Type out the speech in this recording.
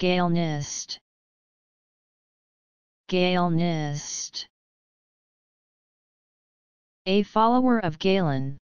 Galenist Galenist A follower of Galen